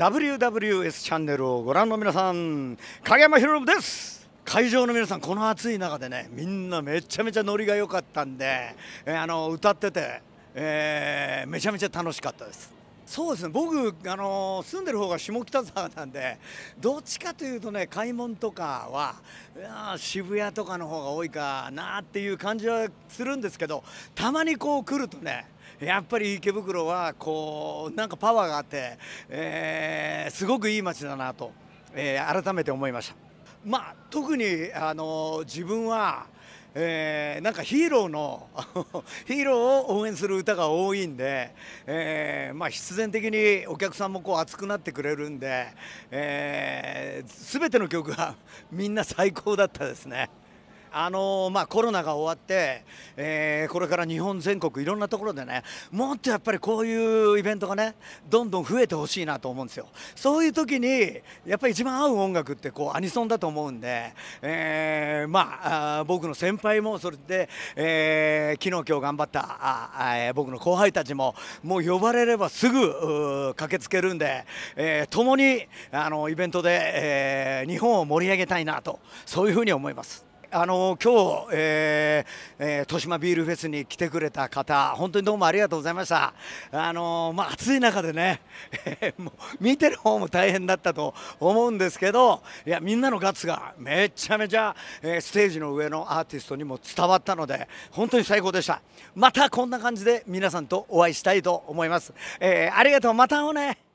WWS チャンネルをご覧の皆さん影山博信です会場の皆さんこの暑い中でねみんなめちゃめちゃノリが良かったんで、えー、あの歌ってて、えー、めちゃめちゃ楽しかったですそうですね僕、あの住んでる方が下北沢なんで どっちかというとね買い物とかは渋谷とかの方が多いかなっていう感じはするんですけどたまにこう来るとねやっぱり池袋はこうなんかパワーがあって、えー、すごくいい街だなと、えー、改めて思いました。まあ、特に、あの自分はえー、なんかヒーローの ヒーローを応援する歌が多いんで、えー、まあ、必然的にお客さんもこう熱くなってくれるんで、えー、全ての曲が みんな最高だったですね。あのー、まあ、コロナが終わって、えー、これから日本全国いろんなところでねもっとやっぱりこういうイベントがねどんどん増えてほしいなと思うんですよそういう時にやっぱり一番合う音楽ってこうアニソンだと思うんで、えー、まあ僕の先輩もそれで、えー、昨日今日頑張ったあ、えー、僕の後輩たちももう呼ばれればすぐ駆けつけるんで、えー、共にあのイベントで、えー、日本を盛り上げたいなとそういうふうに思います。あの今日、えーえー、豊島ビールフェスに来てくれた方、本当にどうもありがとうございました。あのまあ、暑い中でね、えー、もう見てる方も大変だったと思うんですけど、いやみんなのガッツがめちゃめちゃ、えー、ステージの上のアーティストにも伝わったので、本当に最高でした。またこんな感じで皆さんとお会いしたいと思います。えー、ありがとう、また会おうね。